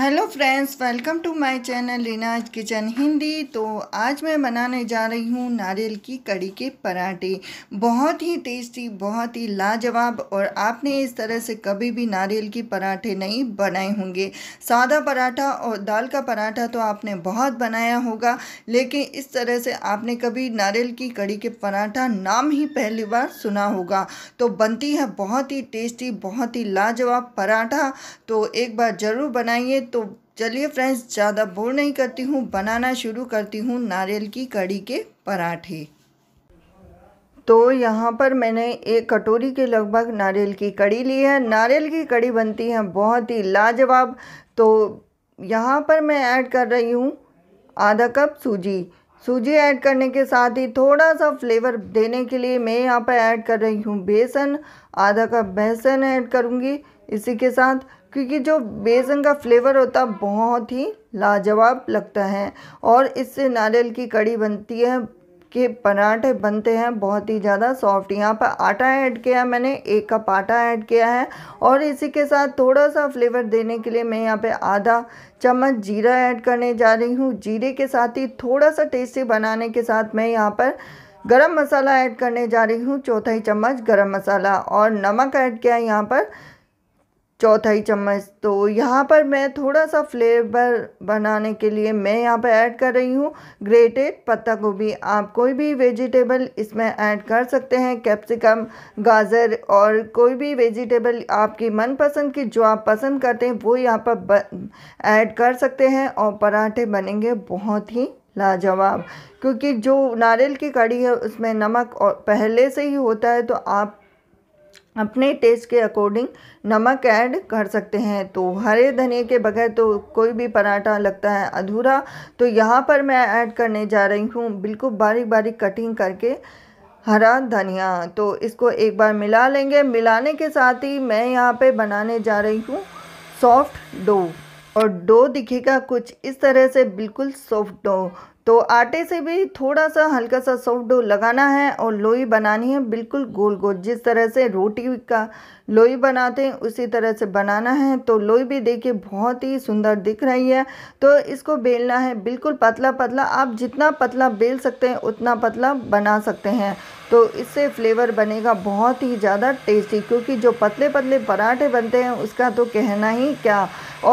hello friends welcome to my channel Reena's kitchen Hindi तो आज मैं बनाने जा रही हूँ नारियल की कड़ी के पराठे बहुत ही टेस्टी बहुत ही लाजवाब और आपने इस तरह से कभी भी नारियल के पराठे नहीं बनाए होंगे सादा पराठा और दाल का पराठा तो आपने बहुत बनाया होगा लेकिन इस तरह से आपने कभी नारियल की कड़ी के पराठा नाम ही पहली बार सुना होगा तो बनती है बहुत ही टेस्टी बहुत ही लाजवाब पराठा तो एक बार ज़रूर बनाइए तो चलिए फ्रेंड्स ज़्यादा बोर नहीं करती हूँ बनाना शुरू करती हूँ नारियल की कड़ी के पराठे तो यहाँ पर मैंने एक कटोरी के लगभग नारियल की कड़ी ली है नारियल की कड़ी बनती है बहुत ही लाजवाब तो यहाँ पर मैं ऐड कर रही हूँ आधा कप सूजी सूजी ऐड करने के साथ ही थोड़ा सा फ्लेवर देने के लिए मैं यहाँ पर ऐड कर रही हूँ बेसन आधा कप बेसन ऐड करूँगी इसी के साथ क्योंकि जो बेसन का फ्लेवर होता है बहुत ही लाजवाब लगता है और इससे नारियल की कड़ी बनती है के पराठे बनते हैं बहुत ही ज़्यादा सॉफ्ट यहाँ पर आटा ऐड किया मैंने एक कप आटा ऐड किया है और इसी के साथ थोड़ा सा फ्लेवर देने के लिए मैं यहाँ पे आधा चम्मच जीरा ऐड करने जा रही हूँ जीरे के साथ ही थोड़ा सा टेस्टी बनाने के साथ मैं यहाँ पर गरम मसाला ऐड करने जा रही हूँ चौथाई चम्मच गरम मसाला और नमक ऐड किया है यहाँ पर चौथाई चम्मच तो यहाँ पर मैं थोड़ा सा फ्लेवर बनाने के लिए मैं यहाँ पर ऐड कर रही हूँ ग्रेटेड पत्ता गोभी आप कोई भी वेजिटेबल इसमें ऐड कर सकते हैं कैप्सिकम गाजर और कोई भी वेजिटेबल आपकी मनपसंद की जो आप पसंद करते हैं वो यहाँ पर ऐड कर सकते हैं और पराठे बनेंगे बहुत ही लाजवाब क्योंकि जो नारियल की कड़ी है उसमें नमक और पहले से ही होता है तो आप अपने टेस्ट के अकॉर्डिंग नमक ऐड कर सकते हैं तो हरे धनिए के बगैर तो कोई भी पराठा लगता है अधूरा तो यहाँ पर मैं ऐड करने जा रही हूँ बिल्कुल बारीक बारीक कटिंग करके हरा धनिया तो इसको एक बार मिला लेंगे मिलाने के साथ ही मैं यहाँ पे बनाने जा रही हूँ सॉफ्ट डो और डो दिखेगा कुछ इस तरह से बिल्कुल सॉफ्ट डो तो आटे से भी थोड़ा सा हल्का सा सॉफ्ट डो लगाना है और लोई बनानी है बिल्कुल गोल गोल जिस तरह से रोटी का लोई बनाते हैं उसी तरह से बनाना है तो लोई भी देखिए बहुत ही सुंदर दिख रही है तो इसको बेलना है बिल्कुल पतला पतला आप जितना पतला बेल सकते हैं उतना पतला बना सकते हैं तो इससे फ्लेवर बनेगा बहुत ही ज़्यादा टेस्टी क्योंकि जो पतले पतले पराठे बनते हैं उसका तो कहना ही क्या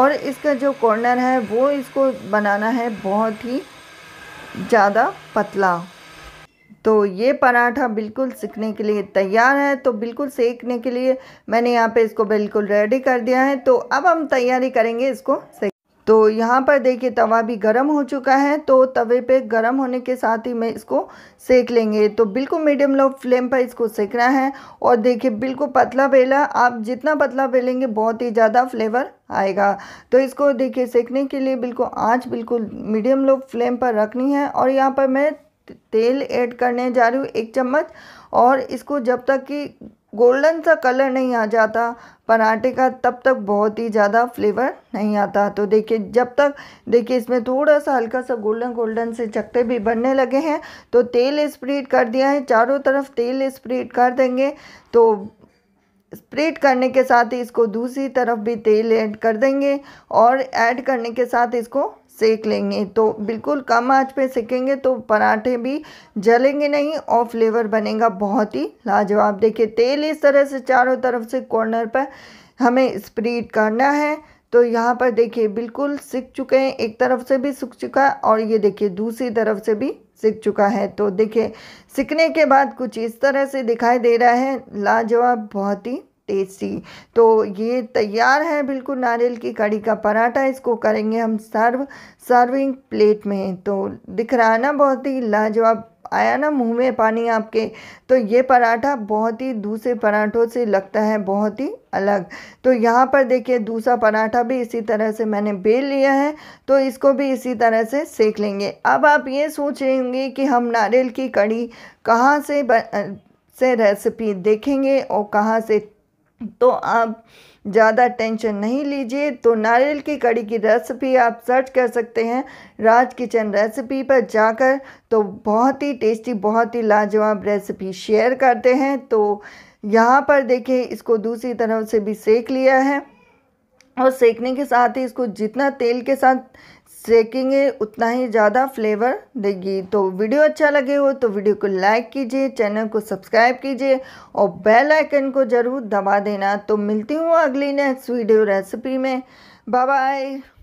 और इसका जो कॉर्नर है वो इसको बनाना है बहुत ही ज़्यादा पतला तो ये पराठा बिल्कुल सिकने के लिए तैयार है तो बिल्कुल सेकने के लिए मैंने यहाँ पे इसको बिल्कुल रेडी कर दिया है तो अब हम तैयारी करेंगे इसको सेक तो यहाँ पर देखिए तवा भी गर्म हो चुका है तो तवे पे गर्म होने के साथ ही मैं इसको सेक लेंगे तो बिल्कुल मीडियम लो फ्लेम पर इसको सेकना है और देखिए बिल्कुल पतला बेला आप जितना पतला बेलेंगे बहुत ही ज़्यादा फ्लेवर आएगा तो इसको देखिए सेकने के लिए बिल्कुल आँच बिल्कुल मीडियम लो फ्लेम पर रखनी है और यहाँ पर मैं तेल ऐड करने जा रही हूँ एक चम्मच और इसको जब तक कि गोल्डन सा कलर नहीं आ जाता पराठे का तब तक बहुत ही ज़्यादा फ्लेवर नहीं आता तो देखिए जब तक देखिए इसमें थोड़ा सा हल्का सा गोल्डन गोल्डन से चकते भी बनने लगे हैं तो तेल स्प्रेड कर दिया है चारों तरफ तेल स्प्रेड कर देंगे तो स्प्रेड करने के साथ ही इसको दूसरी तरफ भी तेल ऐड कर देंगे और ऐड करने के साथ इसको सेक लेंगे तो बिल्कुल कम आंच पे सेकेंगे तो पराठे भी जलेंगे नहीं और फ्लेवर बनेगा बहुत ही लाजवाब देखिए तेल इस तरह से चारों तरफ से कॉर्नर पर हमें स्प्रीड करना है तो यहाँ पर देखिए बिल्कुल सीख चुके हैं एक तरफ से भी सूख चुका है और ये देखिए दूसरी तरफ से भी सीख चुका है तो देखिए सीखने के बाद कुछ इस तरह से दिखाई दे रहा है लाजवाब बहुत ही टेस्टी तो ये तैयार है बिल्कुल नारियल की कड़ी का पराठा इसको करेंगे हम सर्व सर्विंग प्लेट में तो दिख रहा है ना बहुत ही लाजवाब आया ना मुंह में पानी आपके तो ये पराठा बहुत ही दूसरे पराठों से लगता है बहुत ही अलग तो यहाँ पर देखिए दूसरा पराठा भी इसी तरह से मैंने बेल लिया है तो इसको भी इसी तरह से सेक लेंगे अब आप ये सोच रहे होंगे कि हम नारियल की कड़ी कहाँ से ब, से रेसिपी देखेंगे और कहाँ से तो आप ज़्यादा टेंशन नहीं लीजिए तो नारियल की कड़ी की रेसिपी आप सर्च कर सकते हैं राज किचन रेसिपी पर जाकर तो बहुत ही टेस्टी बहुत ही लाजवाब रेसिपी शेयर करते हैं तो यहाँ पर देखिए इसको दूसरी तरफ से भी सेक लिया है और सेकने के साथ ही इसको जितना तेल के साथ सेकेंगे उतना ही ज़्यादा फ्लेवर देगी तो वीडियो अच्छा लगे हो तो वीडियो को लाइक कीजिए चैनल को सब्सक्राइब कीजिए और बेल आइकन को ज़रूर दबा देना तो मिलती हूँ अगली नेक्स्ट वीडियो रेसिपी में बाय बाय